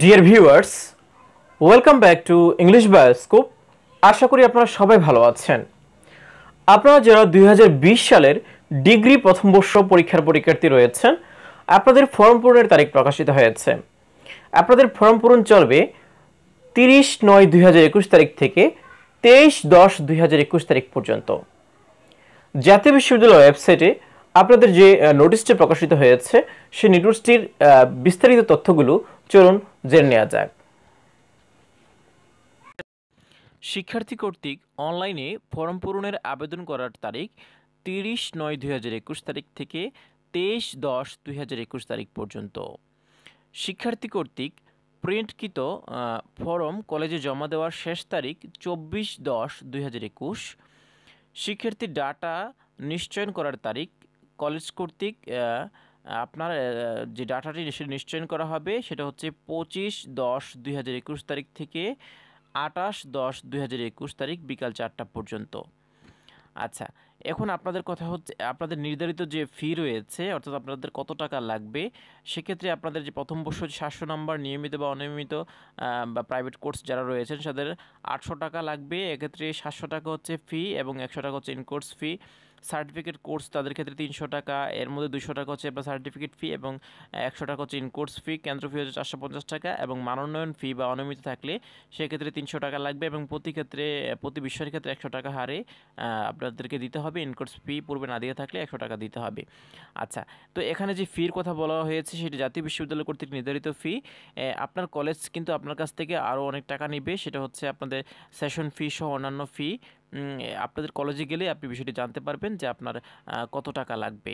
deer viewers welcome back to English bioscope আশা করি আপনারা সবাই ভালো আছেন আপনারা যারা দুই সালের ডিগ্রি প্রথম বর্ষ পরীক্ষার পরীক্ষার্থী রয়েছেন আপনাদের ফর্ম পূরণের তারিখ প্রকাশিত হয়েছে আপনাদের ফর্ম পূরণ চলবে তিরিশ নয় দুই তারিখ থেকে তেইশ দশ দুই তারিখ পর্যন্ত জাতীয় বিশ্ববিদ্যালয় ওয়েবসাইটে আপনাদের যে নোটিশটি প্রকাশিত হয়েছে সেই নোটিশটির বিস্তারিত তথ্যগুলো চলুন জেনে নেওয়া যাক শিক্ষার্থী কর্তৃক অনলাইনে ফর্ম পূরণের আবেদন করার তারিখ তিরিশ নয় দুই হাজার একুশ তারিখ থেকে তেইশ দশ দুই হাজার একুশ তারিখ পর্যন্ত শিক্ষার্থী কর্তৃক প্রিন্টকৃত ফরম কলেজে জমা দেওয়ার শেষ তারিখ চব্বিশ দশ দুই হাজার একুশ শিক্ষার্থী ডাটা নিশ্চয়ন করার তারিখ কলেজ কর্তৃক আপনার যে ডাটাটি নিশ্চয়ন করা হবে সেটা হচ্ছে পঁচিশ দশ দুই তারিখ থেকে আটাশ দশ দুই তারিখ বিকাল চারটা পর্যন্ত আচ্ছা এখন আপনাদের কথা হচ্ছে আপনাদের নির্ধারিত যে ফি রয়েছে অর্থাৎ আপনাদের কত টাকা লাগবে সেক্ষেত্রে আপনাদের যে প্রথম বর্ষ সাতশো নম্বর নিয়মিত বা অনিয়মিত বা প্রাইভেট কোর্স যারা রয়েছেন তাদের আটশো টাকা লাগবে এক্ষেত্রে সাতশো টাকা হচ্ছে ফি এবং একশো টাকা হচ্ছে ইনকোর্স ফি সার্টিফিকেট কোর্স তাদের ক্ষেত্রে তিনশো টাকা এর মধ্যে দুশো টাকা হচ্ছে বা সার্টিফিকেট ফি এবং একশো টাকা হচ্ছে ইন কোর্স ফি কেন্দ্র ফি হচ্ছে চারশো পঞ্চাশ টাকা এবং মানোন্নয়ন ফি বা অনিয়মিত থাকলে সেক্ষেত্রে তিনশো টাকা লাগবে এবং প্রতি ক্ষেত্রে প্রতি বিষয়ের ক্ষেত্রে একশো টাকা হারে আপনাদেরকে দিতে হবে ইন কোর্স ফি পূর্বে না দিয়ে থাকলে একশো টাকা দিতে হবে আচ্ছা তো এখানে যে ফির কথা বলা হয়েছে সেটি জাতীয় বিশ্ববিদ্যালয় কর্তৃক নির্ধারিত ফি আপনার কলেজ কিন্তু আপনার কাছ থেকে আরও অনেক টাকা নেবে সেটা হচ্ছে আপনাদের সেশন ফি সহ অন্যান্য ফি আপনাদের কলেজে গেলে আপনি বিষয়টি জানতে পারবেন যে আপনার কত টাকা লাগবে